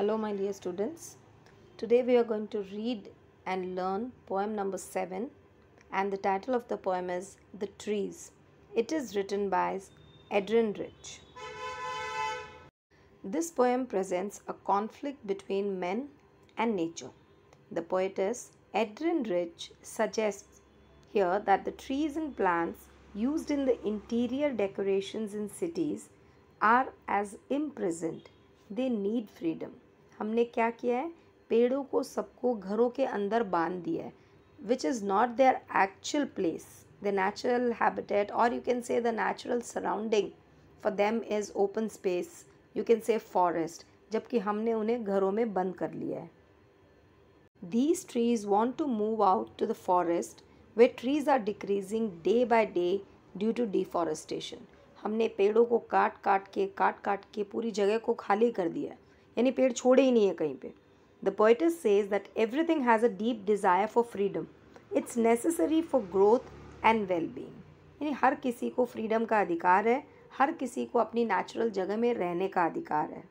Hello my dear students. Today we are going to read and learn poem number 7 and the title of the poem is The Trees. It is written by Edrin Rich. This poem presents a conflict between men and nature. The poetess Edrin Rich suggests here that the trees and plants used in the interior decorations in cities are as imprisoned. They need freedom. हमने क्या किया है पेड़ों को सबको घरों के अंदर बांध दिया है which is not there actual place the natural habitat और you can say the natural surrounding for them is open space you can say forest जबकि हमने उन्हें घरों में बंद कर लिया है these trees want to move out to the forest they trees are decreasing day by day due to deforestation हमने पेड़ों को काट काट के काट काट के पूरी जगह को खाली कर दिया है यानी पेड़ छोड़े ही नहीं है कहीं पे the poetess says that everything has a deep desire for freedom it's necessary for growth and well being यानी हर किसी को फ्रीडम का अधिकार है हर किसी को अपनी नेचुरल जगह में रहने का अधिकार है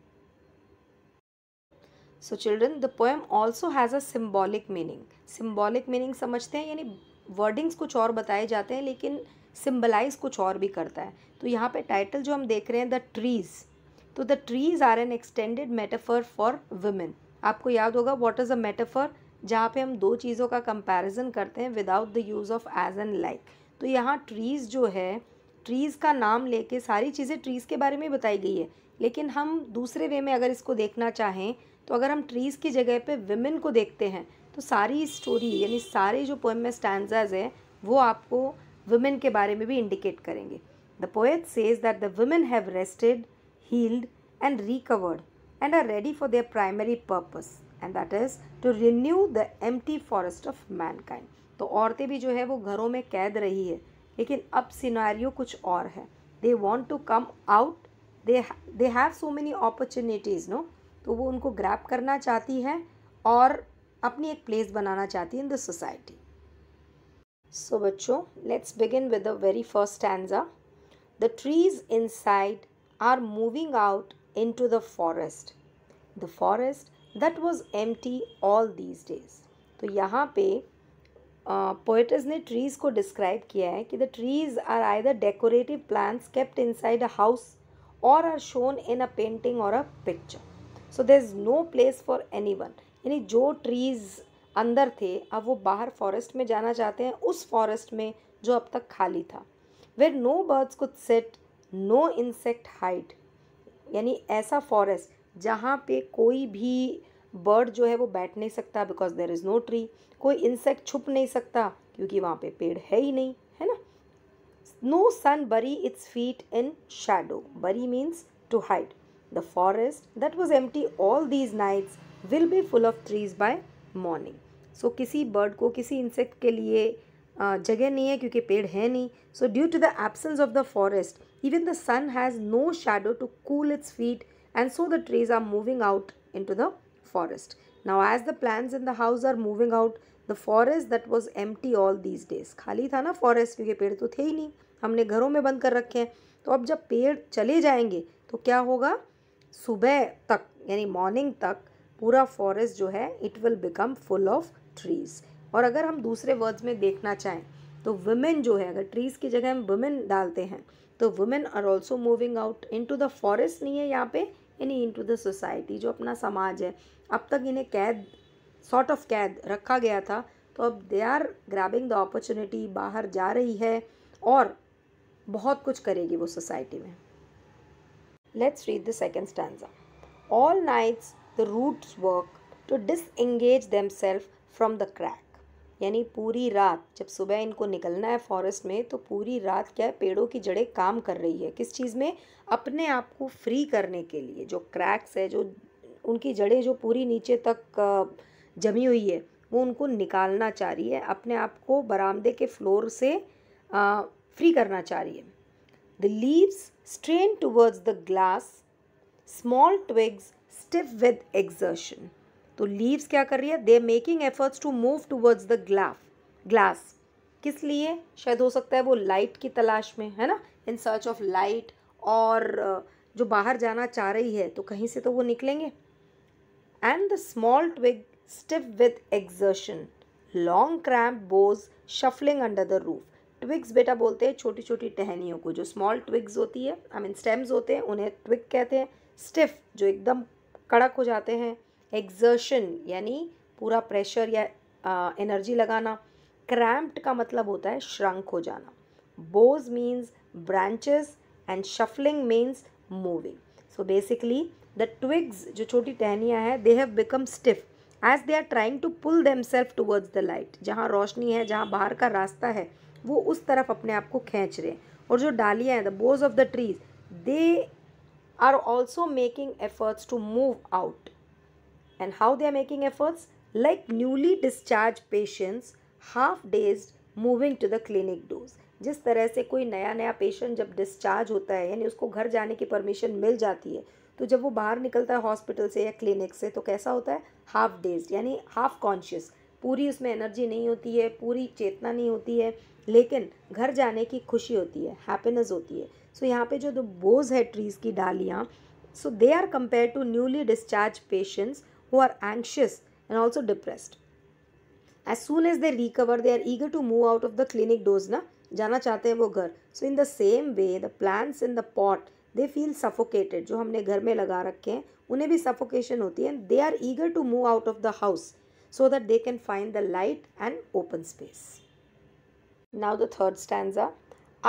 so children the poem also has a symbolic meaning symbolic meaning समझते हैं यानी वर्डिंग्स कुछ और बताए जाते हैं लेकिन सिम्बलाइज कुछ और भी करता है तो यहाँ पे टाइटल जो हम देख रहे हैं द ट्रीज़ तो the trees are an extended metaphor for women आपको याद होगा वॉट इज़ अ मेटाफर जहाँ पे हम दो चीज़ों का कंपैरिजन करते हैं without the use of as and like तो यहाँ ट्रीज़ जो है ट्रीज़ का नाम लेके सारी चीज़ें ट्रीज़ के बारे में बताई गई है लेकिन हम दूसरे वे में अगर इसको देखना चाहें तो अगर हम ट्रीज़ की जगह पे वुमेन को देखते हैं तो सारी स्टोरी यानी सारे जो पोएम में स्टैंडर्ज हैं वो आपको वुमेन के बारे में भी इंडिकेट करेंगे the poet says that the women have rested healed and recovered and are ready for their primary purpose and that is to renew the empty forest of mankind. तो औरतें भी जो है वो घरों में कैद रही है लेकिन अब सिनारियो कुछ और है they want to come out they they have so many opportunities no तो वो उनको ग्रैप करना चाहती है और अपनी एक प्लेस बनाना चाहती है इन द सोसाइटी सो बच्चों let's begin with the very first stanza the trees inside are moving out into the forest. The forest that was empty all these days. तो यहाँ पे पोएटर्स ने ट्रीज़ को describe किया है कि the trees are I the decorative plants kept inside a house और are shown in a painting और a picture so there is no place for anyone यानी जो ट्रीज़ अंदर थे अब वो बाहर फॉरेस्ट में जाना चाहते हैं उस फॉरेस्ट में जो अब तक खाली था वेर नो बर्ड्स कुछ सेट नो इंसेक्ट हाइट यानी ऐसा फॉरेस्ट जहाँ पे कोई भी बर्ड जो है वो बैठ नहीं सकता because there is no tree कोई इंसेक्ट छुप नहीं सकता क्योंकि वहाँ पे पेड़ है ही नहीं है ना no sun bury its feet in shadow bury means to hide the forest that was टी all these nights will be full of trees by morning so किसी बर्ड को किसी इंसेक्ट के लिए जगह नहीं है क्योंकि पेड़ है नहीं so due to the absence of the forest Even the sun has no shadow to cool its feet and so the trees are moving out into the forest. Now as the plants in the house are moving out, the forest that was empty all these days खाली था ना forest क्योंकि पेड़ तो थे ही नहीं हमने घरों में बंद कर रखे हैं तो अब जब पेड़ चले जाएंगे तो क्या होगा सुबह तक यानी मॉर्निंग तक पूरा फॉरेस्ट जो है it will become full of trees और अगर हम दूसरे वर्ड्स में देखना चाहें तो वुमेन जो है अगर ट्रीज़ की जगह हम वुमेन डालते हैं तो women are also moving out into the forest नहीं है यहाँ पे यानी इन टू द सोसाइटी जो अपना समाज है अब तक इन्हें कैद सॉर्ट ऑफ कैद रखा गया था तो अब they are grabbing the opportunity बाहर जा रही है और बहुत कुछ करेगी वो सोसाइटी में let's read the second stanza all nights the roots work to disengage themselves from the crack यानी पूरी रात जब सुबह इनको निकलना है फॉरेस्ट में तो पूरी रात क्या है पेड़ों की जड़ें काम कर रही है किस चीज़ में अपने आप को फ्री करने के लिए जो क्रैक्स है जो उनकी जड़ें जो पूरी नीचे तक जमी हुई है वो उनको निकालना चाह रही है अपने आप को बरामदे के फ्लोर से आ, फ्री करना चाह रही है the leaves strain towards the glass small twigs stiff with exertion तो लीव्स क्या कर रही है they making efforts to move towards the glass glass किस लिए शायद हो सकता है वो लाइट की तलाश में है ना इन सर्च ऑफ लाइट और जो बाहर जाना चाह रही है तो कहीं से तो वो निकलेंगे and the small twig stiff with exertion long cramp boughs shuffling under the roof twigs बेटा बोलते हैं छोटी छोटी टहनियों को जो स्मॉल ट्विग्स होती है आई मीन स्टेम्स होते हैं उन्हें ट्विग कहते हैं स्टिफ जो एकदम कड़क हो जाते हैं एग्जर्शन यानी पूरा प्रेशर या आ, एनर्जी लगाना क्रैम्प्ड का मतलब होता है श्रंक हो जाना boughs means branches and shuffling means moving so basically the twigs जो छोटी टहनियाँ हैं they have become stiff as they are trying to pull themselves towards the light जहाँ रोशनी है जहाँ बाहर का रास्ता है वो उस तरफ अपने आप को खींच रहे हैं और जो डालियाँ हैं the boughs of the trees they are also making efforts to move out and how they are making efforts like newly discharged patients half dazed moving to the clinic doors जिस तरह से कोई नया नया पेशेंट जब discharge होता है यानी उसको घर जाने की परमिशन मिल जाती है तो जब वो बाहर निकलता है हॉस्पिटल से या क्लिनिक से तो कैसा होता है हाफ डेज यानी हाफ कॉन्शियस पूरी उसमें एनर्जी नहीं होती है पूरी चेतना नहीं होती है लेकिन घर जाने की खुशी होती है हैप्पीनेस होती है सो so, यहाँ पे जो दो बोज है ट्रीज़ की डालियाँ so they are compare to newly discharge patients who are anxious and also depressed. As soon as they recover, they are eager to move out of the clinic doors na. जाना चाहते हैं वो घर so in the same way the plants in the pot they feel suffocated जो हमने घर में लगा रखे हैं उन्हें भी सफोकेशन होती है and they are eager to move out of the house so that they can find the light and open space. Now, the third stanza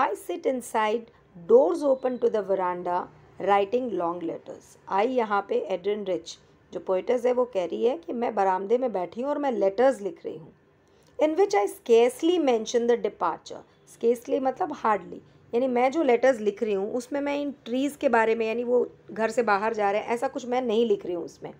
I sit inside, doors open to the veranda, writing long letters. I यहाँ पे Edrin Rich जो poet's है वो कह रही है कि मैं बरामदे में बैठी हूँ और मैं लेटर्स लिख रही हूँ in which I scarcely mention the departure scarcely मतलब हार्डली यानी मैं जो लेटर्स लिख रही हूँ उसमें मैं इन ट्रीज़ के बारे में यानी वो घर से बाहर जा रहे हैं ऐसा कुछ मैं नहीं लिख रही हूँ उसमें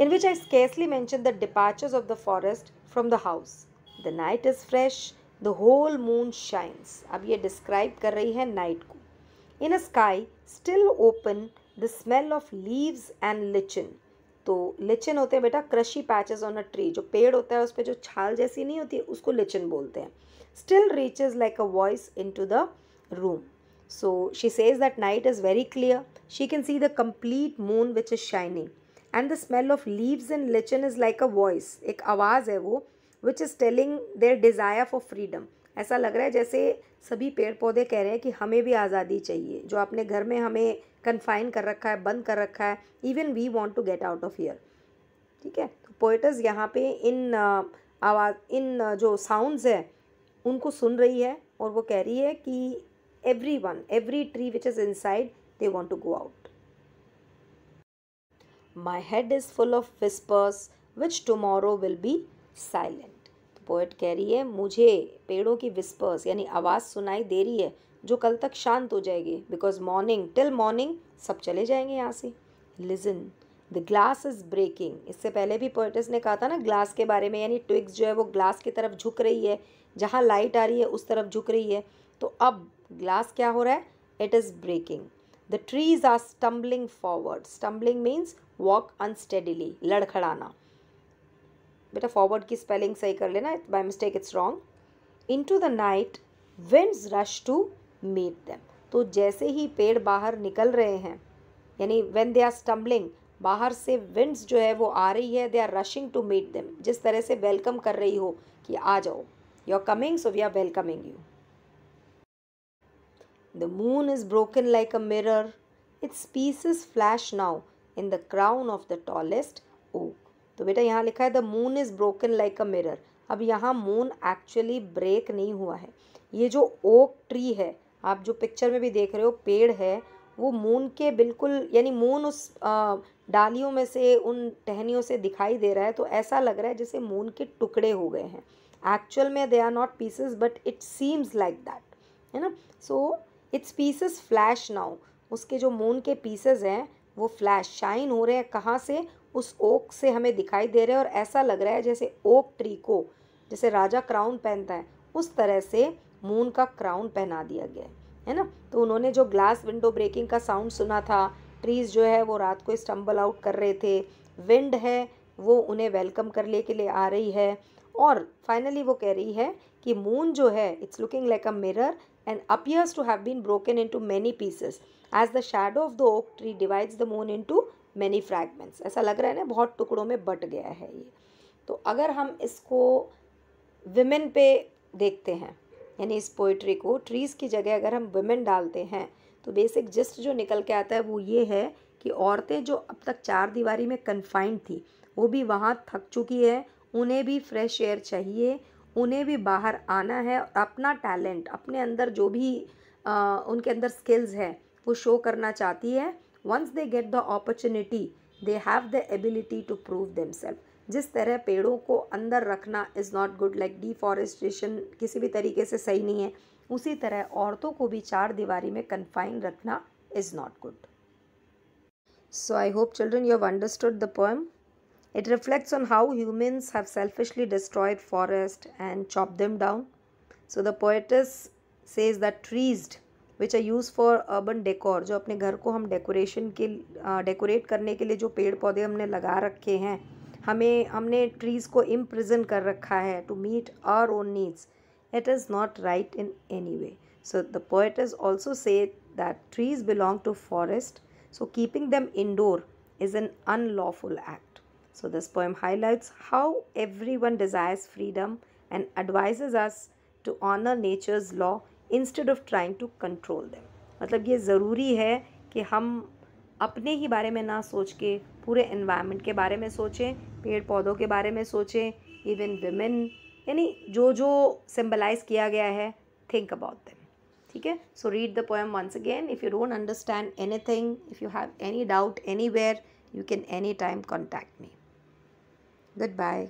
in which I scarcely mention the departures of the forest from the house the night is fresh the whole moon shines अब ये डिस्क्राइब कर रही है नाइट को in a sky still open the smell of leaves and lichen तो lichen होते हैं बेटा crusty patches on a tree जो पेड़ होता है उस पर जो छाल जैसी नहीं होती उसको लिचिन बोलते हैं still reaches like a voice into the room so she says that night is very clear she can see the complete moon which is shining and the smell of leaves and lichen is like a voice एक आवाज़ है वो which is telling their desire for freedom ऐसा लग रहा है जैसे सभी पेड़ पौधे कह रहे हैं कि हमें भी आज़ादी चाहिए जो अपने घर में हमें कन्फाइन कर रखा है बंद कर रखा है even we want to get out of here ठीक है तो पोइटर्स यहाँ पे इन आवाज़ इन जो साउंड्स है उनको सुन रही है और वो कह रही है कि everyone every tree which is inside they want to go out my head is full of whispers which tomorrow will be silent poet कह रही है मुझे पेड़ों की विस्पर्स यानी आवाज़ सुनाई दे रही है जो कल तक शांत हो जाएगी बिकॉज मॉर्निंग टिल मॉर्निंग सब चले जाएंगे यहाँ से listen the glass is breaking इससे पहले भी पोइटस ने कहा था ना ग्लास के बारे में यानी ट्विक्स जो है वो ग्लास की तरफ झुक रही है जहाँ लाइट आ रही है उस तरफ झुक रही है तो अब ग्लास क्या हो रहा है it is breaking the trees are stumbling forward stumbling means walk unsteadily लड़खड़ाना बेटा फॉरवर्ड की स्पेलिंग सही कर लेना by mistake it's wrong into the night winds rush to meet them तो जैसे ही पेड़ बाहर निकल रहे हैं यानी वेन दे आर स्टम्बलिंग बाहर से विंड्स जो है वो आ रही है they are rushing to meet them जिस तरह से वेलकम कर रही हो कि आ जाओ you are coming so we are welcoming you the moon is broken like a mirror its pieces flash now in the crown of the tallest oak तो बेटा यहाँ लिखा है the moon is broken like a mirror अब यहाँ moon actually break नहीं हुआ है ये जो ओक ट्री है आप जो पिक्चर में भी देख रहे हो पेड़ है वो मून के बिल्कुल यानी मून उस आ, डालियों में से उन टहनियों से दिखाई दे रहा है तो ऐसा लग रहा है जैसे मून के टुकड़े हो गए हैं एक्चुअल में they are not pieces but it seems like that है ना so its pieces flash now उसके जो मून के पीसेस हैं वो फ्लैश शाइन हो रहे हैं कहाँ से उस ओक से हमें दिखाई दे रहे हैं और ऐसा लग रहा है जैसे ओक ट्री को जैसे राजा क्राउन पहनता है उस तरह से मून का क्राउन पहना दिया गया है ना तो उन्होंने जो ग्लास विंडो ब्रेकिंग का साउंड सुना था ट्रीज़ जो है वो रात को स्टम्बल आउट कर रहे थे विंड है वो उन्हें वेलकम करने के लिए आ रही है और फाइनली वो कह रही है कि मून जो है it's looking like a mirror and appears to have been broken into many pieces as the shadow of the oak tree divides the moon into many fragments ऐसा लग रहा है ना बहुत टुकड़ों में बट गया है ये तो अगर हम इसको विमेन पे देखते हैं यानी इस पोइट्री को ट्रीज़ की जगह अगर हम विमेन डालते हैं तो बेसिक जिस्ट जो निकल के आता है वो ये है कि औरतें जो अब तक चार दीवारी में कन्फाइंड थी वो भी वहाँ थक चुकी है उन्हें भी फ्रेश एयर चाहिए उन्हें भी बाहर आना है और अपना टैलेंट अपने अंदर जो भी आ, उनके अंदर स्किल्स है वो शो करना चाहती है once they get the opportunity they have the ability to prove them जिस तरह पेड़ों को अंदर रखना is not good like deforestation किसी भी तरीके से सही नहीं है उसी तरह औरतों को भी चार दीवारी में कन्फाइन रखना is not good so I hope children you have understood the poem It reflects on how humans have selfishly destroyed forests and chopped them down. So the poetess says that trees which are used for urban decor जो अपने घर को हम decoration के decorate करने के लिए जो पेड़ पौधे हमने लगा रखे हैं हमें हमने ट्रीज़ को इम्प्रिजन कर रखा है to meet our own needs it is not right in any way so the poetess also say that trees belong to forest so keeping them indoor is an unlawful act So, this poem highlights how everyone desires freedom and advises us to honor nature's law instead of trying to control them. मतलब ये ज़रूरी है कि हम अपने ही बारे में ना सोच के पूरे इन्वायरमेंट के बारे में सोचें पेड़ पौधों के बारे में सोचें इवन विमेन यानी जो जो सिम्बलाइज किया गया है थिंक अबाउट देम ठीक है so read the poem once again if you don't understand anything if you have any doubt anywhere you can any time contact me Goodbye.